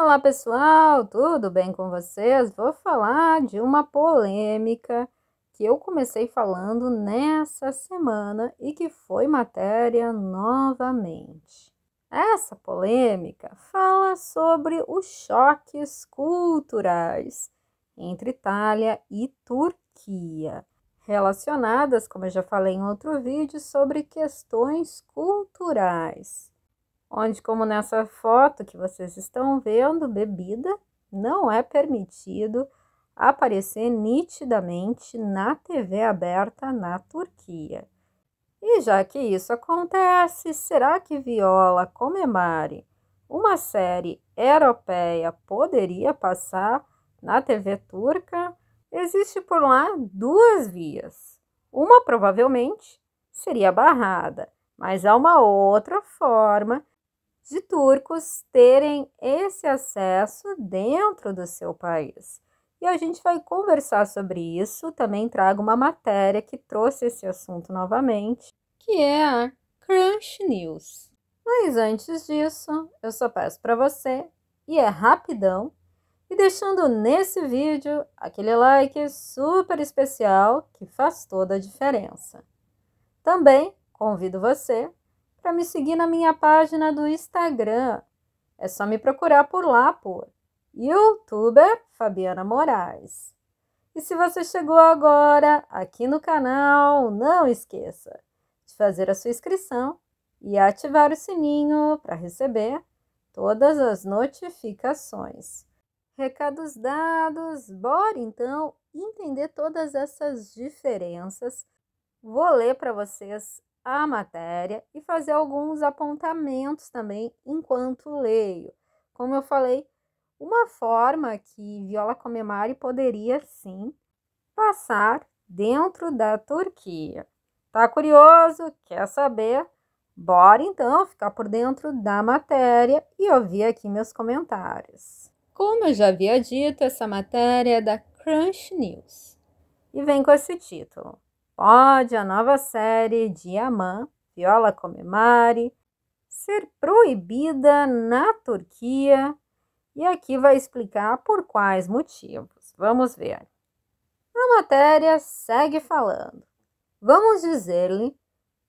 Olá pessoal, tudo bem com vocês? Vou falar de uma polêmica que eu comecei falando nessa semana e que foi matéria novamente. Essa polêmica fala sobre os choques culturais entre Itália e Turquia, relacionadas, como eu já falei em outro vídeo, sobre questões culturais onde, como nessa foto que vocês estão vendo, bebida não é permitido aparecer nitidamente na TV aberta na Turquia. E já que isso acontece, será que Viola Comemare, uma série europeia, poderia passar na TV turca? Existe por lá duas vias. Uma provavelmente seria barrada, mas há uma outra forma de turcos terem esse acesso dentro do seu país. E a gente vai conversar sobre isso. Também trago uma matéria que trouxe esse assunto novamente, que é a Crunch News. Mas antes disso, eu só peço para você, e é rapidão, e deixando nesse vídeo aquele like super especial que faz toda a diferença. Também convido você para me seguir na minha página do Instagram. É só me procurar por lá por youtuber Fabiana Moraes. E se você chegou agora aqui no canal, não esqueça de fazer a sua inscrição e ativar o sininho para receber todas as notificações. Recados dados, bora então entender todas essas diferenças. Vou ler para vocês a matéria e fazer alguns apontamentos também enquanto leio. Como eu falei, uma forma que Viola Comemari poderia sim passar dentro da Turquia. Tá curioso? Quer saber? Bora então ficar por dentro da matéria e ouvir aqui meus comentários. Como eu já havia dito, essa matéria é da Crunch News e vem com esse título: Pode a nova série de Aman, Viola Comemari, ser proibida na Turquia e aqui vai explicar por quais motivos. Vamos ver. A matéria segue falando. Vamos dizer-lhe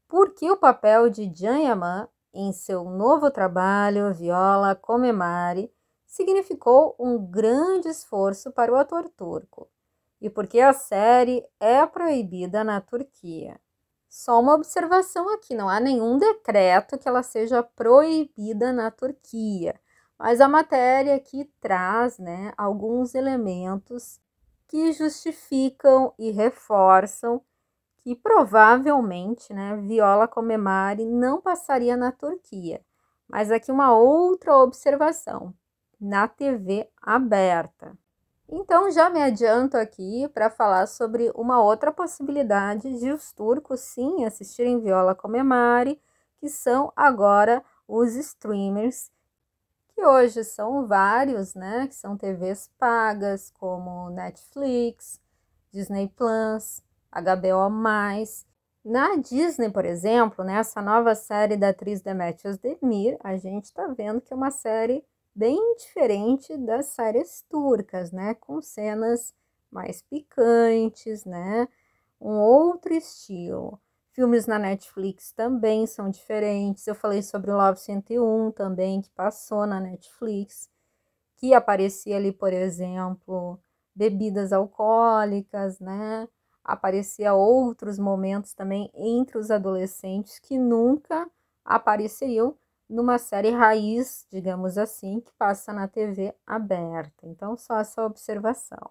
por que o papel de Jan Yaman em seu novo trabalho Viola Comemari significou um grande esforço para o ator turco e porque a série é proibida na Turquia. Só uma observação aqui: não há nenhum decreto que ela seja proibida na Turquia, mas a matéria aqui traz né, alguns elementos que justificam e reforçam que provavelmente né, Viola Comemari não passaria na Turquia. Mas aqui uma outra observação: na TV aberta. Então, já me adianto aqui para falar sobre uma outra possibilidade de os turcos sim assistirem Viola Comemari, que são agora os streamers, que hoje são vários, né? Que são TVs pagas como Netflix, Disney Plus, HBO. Na Disney, por exemplo, nessa né, nova série da atriz Demetrius Demir, a gente está vendo que é uma série bem diferente das séries turcas, né? Com cenas mais picantes, né? Um outro estilo. Filmes na Netflix também são diferentes. Eu falei sobre o Love 101 também, que passou na Netflix, que aparecia ali, por exemplo, bebidas alcoólicas, né? Aparecia outros momentos também entre os adolescentes que nunca apareceriam numa série raiz, digamos assim, que passa na TV aberta. Então, só essa observação.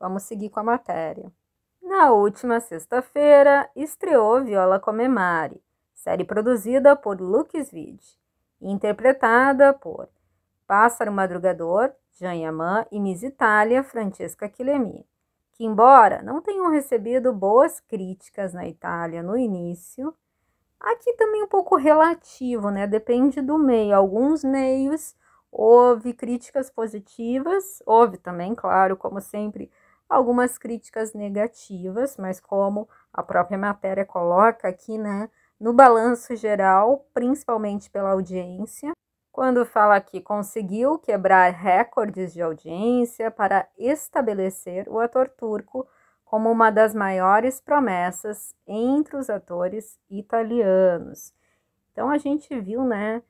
Vamos seguir com a matéria. Na última sexta-feira, estreou Viola Comemari, série produzida por Lucas Vide, interpretada por Pássaro Madrugador, Jean Yaman e Miss Itália, Francesca Quilemi, que embora não tenham recebido boas críticas na Itália no início, Aqui também um pouco relativo, né? Depende do meio. Alguns meios houve críticas positivas, houve também, claro, como sempre, algumas críticas negativas, mas como a própria matéria coloca aqui, né? No balanço geral, principalmente pela audiência, quando fala que conseguiu quebrar recordes de audiência para estabelecer o ator turco como uma das maiores promessas entre os atores italianos. Então a gente viu, né,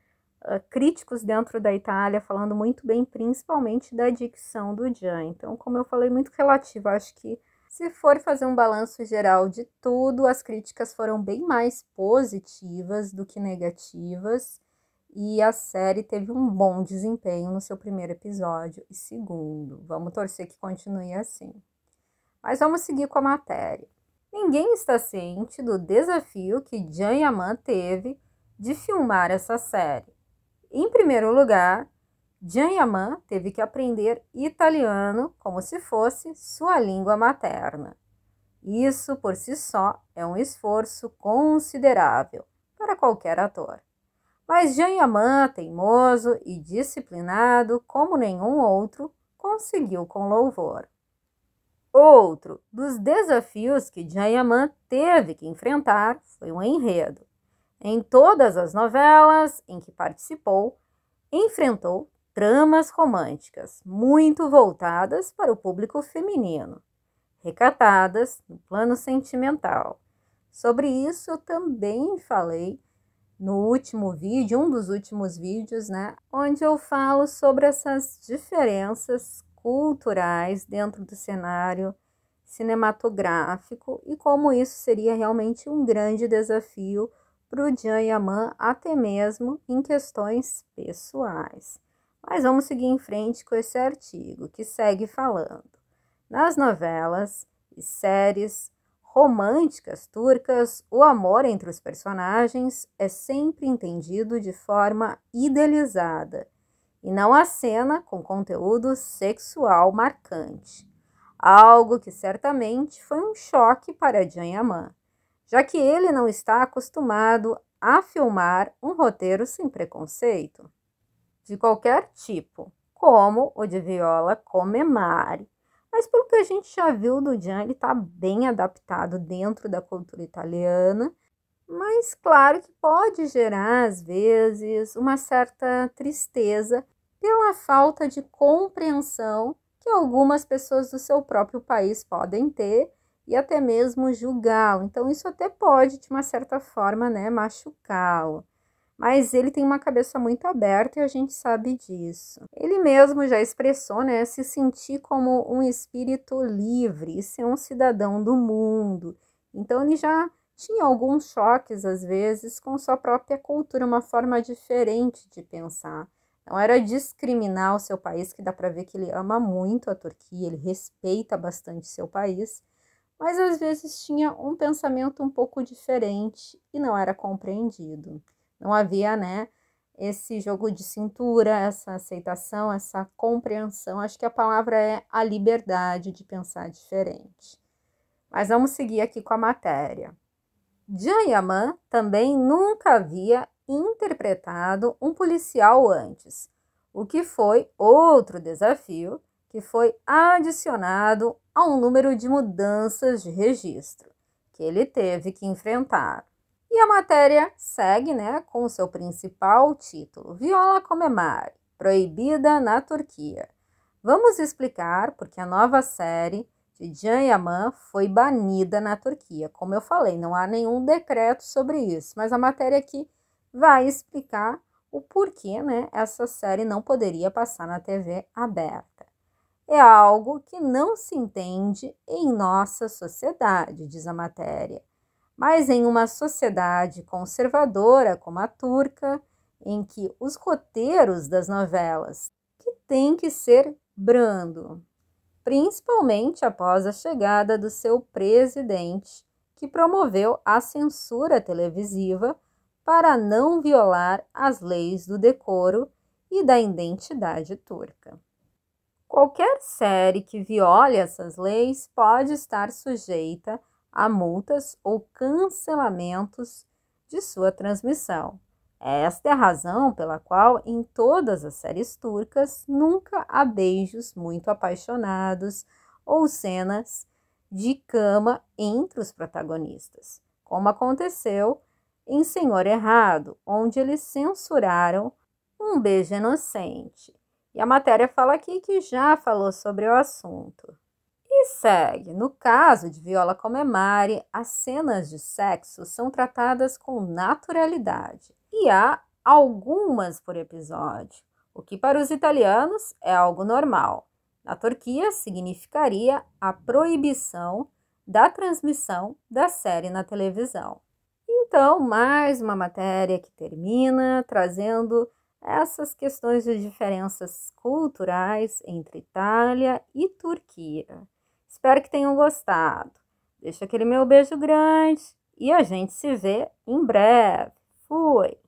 ah, críticos dentro da Itália falando muito bem, principalmente da dicção do Jean. Então, como eu falei, muito relativo, acho que se for fazer um balanço geral de tudo, as críticas foram bem mais positivas do que negativas. E a série teve um bom desempenho no seu primeiro episódio e segundo. Vamos torcer que continue assim. Mas vamos seguir com a matéria. Ninguém está ciente do desafio que Jan Yaman teve de filmar essa série. Em primeiro lugar, Jan Yaman teve que aprender italiano como se fosse sua língua materna. Isso por si só é um esforço considerável para qualquer ator. Mas Jan Yaman, teimoso e disciplinado como nenhum outro, conseguiu com louvor. Outro dos desafios que Jayamã teve que enfrentar foi o um enredo. Em todas as novelas em que participou, enfrentou tramas românticas muito voltadas para o público feminino, recatadas no plano sentimental. Sobre isso eu também falei no último vídeo, um dos últimos vídeos, né, onde eu falo sobre essas diferenças culturais dentro do cenário cinematográfico e como isso seria realmente um grande desafio para o Jean Yaman, até mesmo em questões pessoais. Mas vamos seguir em frente com esse artigo, que segue falando. Nas novelas e séries românticas turcas, o amor entre os personagens é sempre entendido de forma idealizada e não a cena com conteúdo sexual marcante. Algo que certamente foi um choque para Yaman, já que ele não está acostumado a filmar um roteiro sem preconceito de qualquer tipo, como o de Viola Comemare. Mas pelo que a gente já viu do Gian, ele está bem adaptado dentro da cultura italiana, mas claro que pode gerar às vezes uma certa tristeza pela falta de compreensão que algumas pessoas do seu próprio país podem ter e até mesmo julgá-lo. Então, isso até pode, de uma certa forma, né, machucá-lo. Mas ele tem uma cabeça muito aberta e a gente sabe disso. Ele mesmo já expressou, né, se sentir como um espírito livre, ser um cidadão do mundo. Então, ele já tinha alguns choques, às vezes, com sua própria cultura, uma forma diferente de pensar. Não era discriminar o seu país, que dá para ver que ele ama muito a Turquia, ele respeita bastante seu país, mas às vezes tinha um pensamento um pouco diferente e não era compreendido. Não havia, né, esse jogo de cintura, essa aceitação, essa compreensão. Acho que a palavra é a liberdade de pensar diferente. Mas vamos seguir aqui com a matéria. Yaman também nunca havia interpretado um policial antes, o que foi outro desafio que foi adicionado a um número de mudanças de registro que ele teve que enfrentar. E a matéria segue né, com o seu principal título, Viola Comemar, proibida na Turquia. Vamos explicar porque a nova série de Jan Yaman foi banida na Turquia. Como eu falei, não há nenhum decreto sobre isso, mas a matéria aqui vai explicar o porquê né, essa série não poderia passar na TV aberta. É algo que não se entende em nossa sociedade, diz a matéria. Mas em uma sociedade conservadora como a turca, em que os roteiros das novelas que têm que ser brando, principalmente após a chegada do seu presidente, que promoveu a censura televisiva para não violar as leis do decoro e da identidade turca. Qualquer série que viole essas leis pode estar sujeita a multas ou cancelamentos de sua transmissão. Esta é a razão pela qual, em todas as séries turcas, nunca há beijos muito apaixonados ou cenas de cama entre os protagonistas, como aconteceu em Senhor Errado, onde eles censuraram um beijo inocente. E a matéria fala aqui que já falou sobre o assunto. E segue: no caso de Viola Comemari, as cenas de sexo são tratadas com naturalidade e há algumas por episódio, o que para os italianos é algo normal. Na Turquia, significaria a proibição da transmissão da série na televisão. Então, mais uma matéria que termina trazendo essas questões de diferenças culturais entre Itália e Turquia. Espero que tenham gostado. Deixa aquele meu beijo grande e a gente se vê em breve. Fui!